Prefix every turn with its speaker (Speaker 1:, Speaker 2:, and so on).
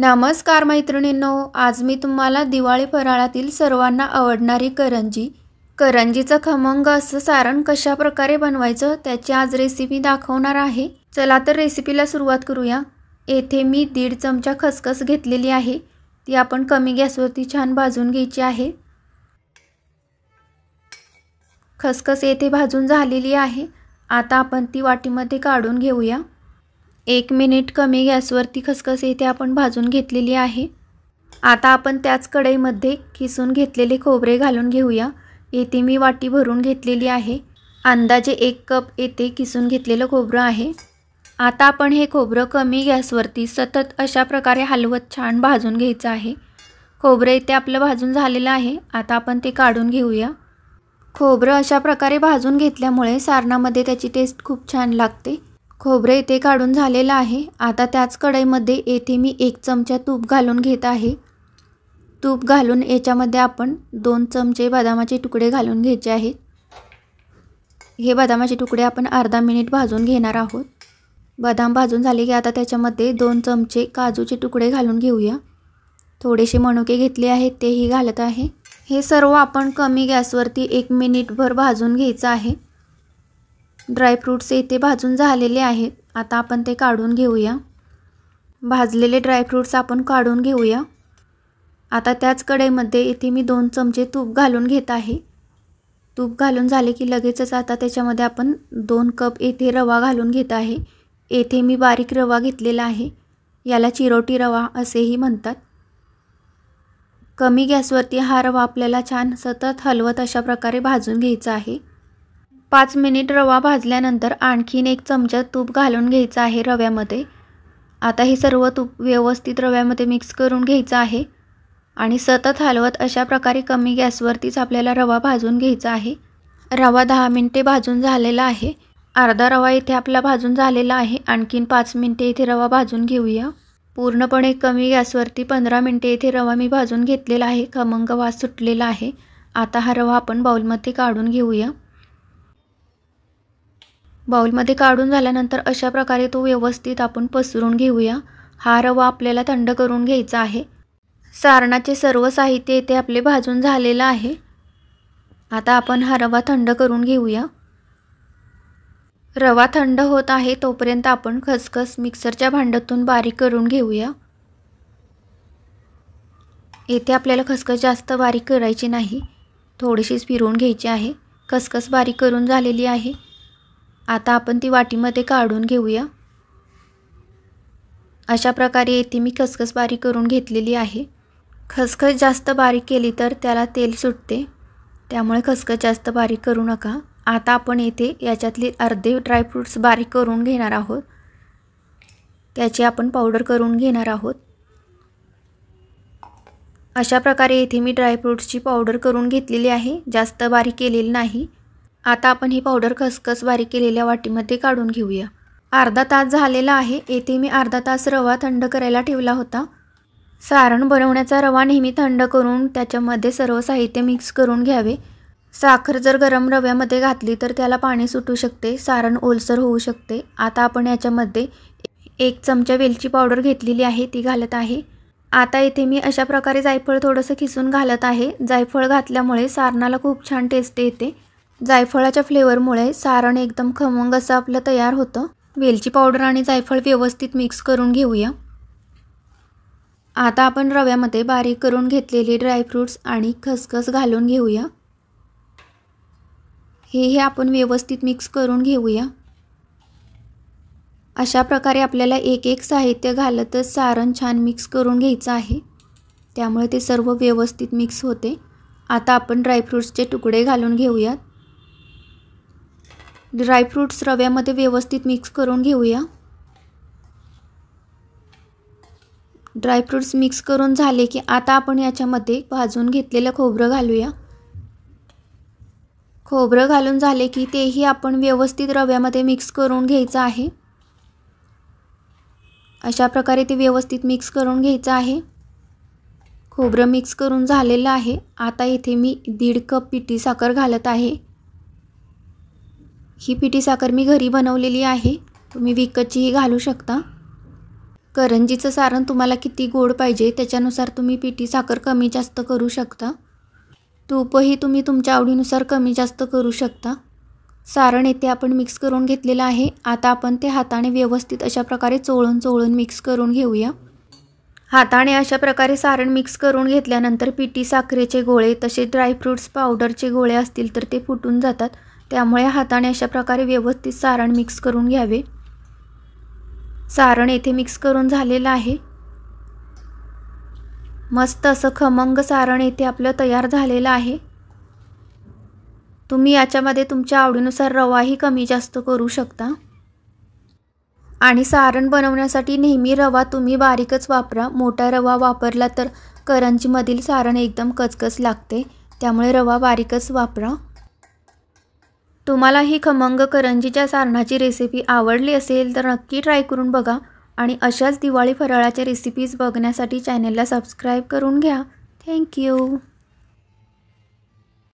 Speaker 1: नमस्कार मैत्रिणींनो आज मी तुम्हाला दिवाळी फराळातील सर्वांना आवडणारी करंजी करंजीचं खमंग असं सारण कशा प्रकारे बनवायचं त्याची आज रेसिपी दाखवणार आहे चला तर रेसिपीला सुरुवात करूया येथे मी दीड चमचा खसखस घेतलेली आहे ती आपण कमी गॅसवरती छान भाजून घ्यायची आहे खसखस येथे भाजून झालेली आहे आता आपण ती वाटीमध्ये काढून घेऊया एक मिनिट कमी गॅसवरती खसखस इथे आपण भाजून घेतलेली आहे आता आपण त्याच कढईमध्ये किसून घेतलेले खोबरे घालून घेऊया येथे मी वाटी भरून घेतलेली आहे अंदाजे एक कप येथे किसून घेतलेलं खोबरं आहे आता आपण हे खोबरं कमी गॅसवरती सतत अशा प्रकारे हलवत छान भाजून घ्यायचं आहे खोबरं इथे आपलं भाजून झालेलं आहे आता आपण ते काढून घेऊया खोबरं अशा प्रकारे भाजून घेतल्यामुळे सारणामध्ये त्याची टेस्ट खूप छान लागते खोबरे इथे काढून झालेलं आहे आता त्याच कढईमध्ये येथे मी एक चमचा तूप घालून घेत आहे तूप घालून याच्यामध्ये आपण दोन चमचे बदामाचे तुकडे घालून घ्यायचे आहेत हे बदामाचे तुकडे आपण अर्धा मिनिट भाजून घेणार आहोत बदाम भाजून झाले की आता त्याच्यामध्ये दोन चमचे काजूचे तुकडे घालून घेऊया थोडेसे मणुके घेतले आहेत तेही घालत आहे हे सर्व आपण कमी गॅसवरती एक मिनिटभर भाजून घ्यायचं आहे ड्रायफ्रूट्स येथे भाजून झालेले आहेत आता आपण ते काढून घेऊया भाजलेले ड्रायफ्रूट्स आपण काढून घेऊया आता त्याच कढईमध्ये इथे मी दोन चमचे तूप घालून घेत आहे तूप घालून झाले की लगेचच आता त्याच्यामध्ये आपण दोन कप येथे रवा घालून घेत आहे येथे मी बारीक रवा घेतलेला आहे याला चिरोटी रवा असेही म्हणतात कमी गॅसवरती हा रवा आपल्याला छान सतत हलवत अशा प्रकारे भाजून घ्यायचा आहे पाच मिनिट रवा भाजल्यानंतर आणखीन एक चमचा तूप घालून घ्यायचं आहे रव्यामध्ये आता हे सर्व तूप व्यवस्थित रव्यामध्ये मिक्स करून घ्यायचं आहे आणि सतत हलवत अशा प्रकारे कमी गॅसवरतीच आपल्याला रवा भाजून घ्यायचा आहे रवा दहा मिनटे भाजून झालेला आहे अर्धा रवा इथे आपला भाजून झालेला आहे आणखीन पाच मिनटे इथे रवा भाजून घेऊया पूर्णपणे कमी गॅसवरती पंधरा मिनटे इथे रवा मी भाजून घेतलेला आहे खमंग वास सुटलेला आहे आता हा रवा आपण बाऊलमध्ये काढून घेऊया बाऊलमध्ये काढून झाल्यानंतर अशा प्रकारे तो व्यवस्थित आपण पसरून घेऊया हा रवा आपल्याला थंड करून घ्यायचा आहे सारणाचे सर्व साहित्य येथे आपले भाजून झालेलं आहे आता आपण हा रवा थंड करून घेऊया रवा थंड होत आहे तोपर्यंत आपण खसखस मिक्सरच्या भांड्यातून बारीक करून घेऊया येथे आपल्याला खसखस जास्त बारीक करायची नाही थोडीशीच फिरवून घ्यायची आहे खसखस बारीक करून झालेली आहे आता आपण ती वाटीमध्ये काढून घेऊया अशा प्रकारे येथे मी खसखस बारीक करून घेतलेली आहे खसखस जास्त बारीक केली तर त्याला तेल सुटते त्यामुळे खसखस जास्त बारीक करू नका आता आपण येथे याच्यातले अर्धे ड्रायफ्रूट्स बारीक करून घेणार आहोत त्याची आपण पावडर करून घेणार आहोत अशा प्रकारे येथे मी ड्रायफ्रूट्सची पावडर करून घेतलेली आहे जास्त बारीक केलेली नाही आता आपण ही पावडर खसखस बारीक केलेल्या वाटीमध्ये काढून घेऊया अर्धा तास झालेला आहे येथे मी अर्धा तास रवा थंड करायला ठेवला होता सारण बनवण्याचा रवा नेहमी थंड करून त्याच्यामध्ये सर्व साहित्य मिक्स करून घ्यावे साखर जर गरम रव्यामध्ये घातली तर त्याला पाणी सुटू शकते सारण ओलसर होऊ शकते आता आपण याच्यामध्ये एक चमचा वेलची पावडर घेतलेली आहे ती घालत आहे आता येथे मी अशा प्रकारे जायफळ थोडंसं खिसून घालत आहे जायफळ घातल्यामुळे सारणाला खूप छान टेस्ट येते जायफळाच्या फ्लेवरमुळे सारण एकदम खमंग असं आपलं तयार होतं वेलची पावडर आणि जायफळ व्यवस्थित मिक्स करून घेऊया आता आपण रव्यामध्ये बारीक करून घेतलेले ड्रायफ्रूट्स आणि खसखस घालून घेऊया हे हे आपण व्यवस्थित मिक्स करून घेऊया अशा प्रकारे आपल्याला एक एक साहित्य घालतच सारण छान मिक्स करून घ्यायचं आहे त्यामुळे ते सर्व व्यवस्थित मिक्स होते आता आपण ड्रायफ्रूट्सचे तुकडे घालून घेऊयात ड्रायफ्रूट्स रव्यामध्ये व्यवस्थित मिक्स करून घेऊया ड्रायफ्रूट्स मिक्स करून झाले की आता आपण याच्यामध्ये भाजून घेतलेलं खोबरं घालूया खोबरं घालून झाले की तेही आपण व्यवस्थित रव्यामध्ये मिक्स करून घ्यायचं आहे अशा प्रकारे ते व्यवस्थित मिक्स करून घ्यायचं आहे खोबरं मिक्स करून झालेलं आहे आता इथे मी दीड कप पिठी साखर घालत आहे ही पिठी साखर मी घरी बनवलेली आहे तुम्ही विकतचीही घालू शकता करंजीचं सारण तुम्हाला किती गोड पाहिजे त्याच्यानुसार तुम्ही पिठी साखर कमी जास्त करू शकता तूपही तुम्ही तुमच्या आवडीनुसार कमी जास्त करू शकता सारण येथे आपण मिक्स करून घेतलेलं आहे आता आपण ते हाताने व्यवस्थित अशा प्रकारे चोळून चोळून मिक्स करून घेऊया हाताने अशा प्रकारे सारण मिक्स करून घेतल्यानंतर पिठी साखरेचे गोळे तसे ड्रायफ्रूट्स पावडरचे गोळे असतील तर ते फुटून जातात त्यामुळे हाताने अशा प्रकारे व्यवस्थित सारण मिक्स करून घ्यावे सारण येथे मिक्स करून झालेलं आहे मस्त असं खमंग सारण येथे आपलं तयार झालेलं आहे तुम्ही याच्यामध्ये तुमच्या आवडीनुसार रवाही कमी जास्त करू शकता आणि सारण बनवण्यासाठी नेहमी रवा तुम्ही बारीकच वापरा मोठा रवा वापरला तर करंजीमधील सारण एकदम कचकच लागते त्यामुळे रवा बारीकच वापरा तुम्हाला ही खमंग करंजीच्या सारणाची रेसिपी आवडली असेल तर नक्की ट्राय करून बघा आणि अशाच दिवाळी फराळाच्या रेसिपीज बघण्यासाठी चॅनेलला सबस्क्राईब करून घ्या थँक्यू